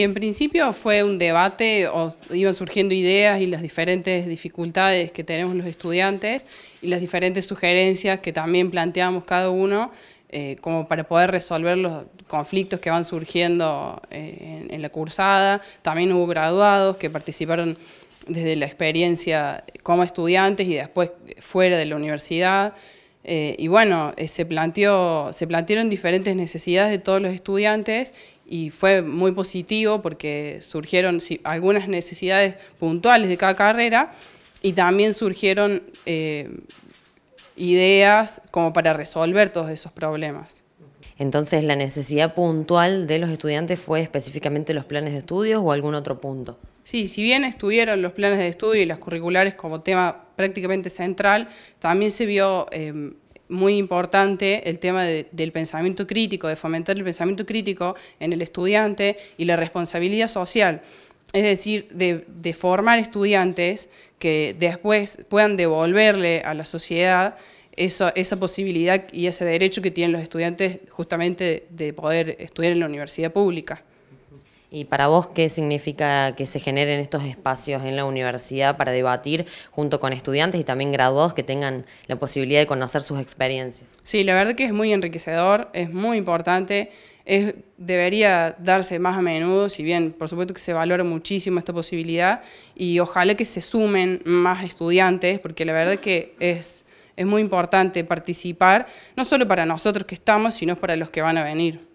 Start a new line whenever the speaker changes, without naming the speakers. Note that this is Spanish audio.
Y en principio fue un debate, o iban surgiendo ideas y las diferentes dificultades que tenemos los estudiantes y las diferentes sugerencias que también planteamos cada uno eh, como para poder resolver los conflictos que van surgiendo eh, en, la cursada. También hubo graduados que participaron desde la experiencia como estudiantes y después fuera de la universidad. Eh, y bueno, se, planteó, se plantearon diferentes necesidades de todos los estudiantes y fue muy positivo porque surgieron algunas necesidades puntuales de cada carrera y también surgieron eh, ideas como para resolver todos esos
problemas. Entonces, ¿la necesidad puntual de los estudiantes fue específicamente los planes de estudios o algún otro punto?
Sí, si bien estuvieron los planes de estudio y las curriculares como tema prácticamente central, también se vio em, muy importante el tema del pensamiento crítico, de fomentar el pensamiento crítico en el estudiante y la responsabilidad social. Es decir, de, formar estudiantes que después puedan devolverle a la sociedad esa posibilidad y ese derecho que tienen los estudiantes justamente de poder estudiar en la universidad pública. ¿Y
para vos qué significa que se generen estos espacios en la universidad para debatir junto con estudiantes y también graduados que tengan la posibilidad de conocer sus experiencias?
Sí, la verdad que es muy enriquecedor, es muy importante, debería darse más a menudo, si bien por supuesto que se valora muchísimo esta posibilidad y ojalá que se sumen más estudiantes, porque la verdad que es, es muy importante participar, no solo para nosotros que estamos, sino para los que van a venir.